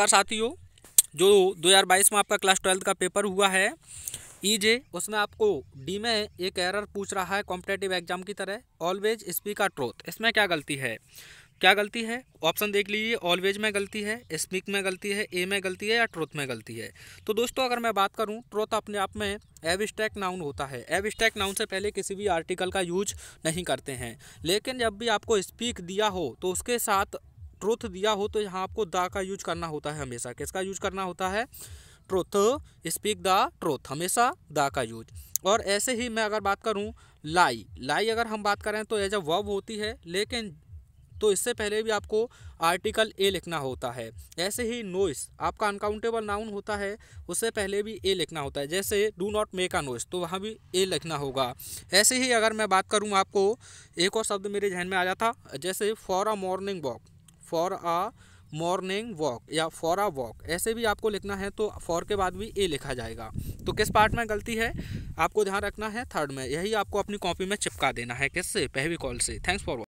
पर साथियों जो 2022 में आपका क्लास ट्वेल्थ का पेपर हुआ है ई e जे उसमें आपको डी में एक एरर पूछ रहा है कॉम्पिटेटिव एग्जाम की तरह ऑलवेज स्पीक आ ट्रोथ इसमें क्या गलती है क्या गलती है ऑप्शन देख लीजिए ऑलवेज में गलती है स्पीक में गलती है ए में गलती है या ट्रोथ में गलती है तो दोस्तों अगर मैं बात करूं ट्रोथ अपने आप में एविस्टैक नाउन होता है एविस्टैक नाउन से पहले किसी भी आर्टिकल का यूज नहीं करते हैं लेकिन जब भी आपको स्पीक दिया हो तो उसके साथ ट्रुथ दिया हो तो यहाँ आपको दा का यूज करना होता है हमेशा किसका यूज करना होता है ट्रुथ स्पीक द ट्रुथ हमेशा दा का यूज और ऐसे ही मैं अगर बात करूँ लाई लाई अगर हम बात करें तो एज अ वर्ब होती है लेकिन तो इससे पहले भी आपको आर्टिकल ए लिखना होता है ऐसे ही नोइस आपका अनकाउंटेबल नाउन होता है उससे पहले भी ए लिखना होता है जैसे do not make a noise तो वहाँ भी ए लिखना होगा ऐसे ही अगर मैं बात करूँ आपको एक और शब्द मेरे जहन में आया था जैसे for a morning walk for a morning walk या फॉर आ वॉक ऐसे भी आपको लिखना है तो फॉर के बाद भी ए लिखा जाएगा तो किस पार्ट में गलती है आपको ध्यान रखना है थर्ड में यही आपको अपनी कॉपी में चिपका देना है किससे पहवी कॉल से थैंक्स फॉर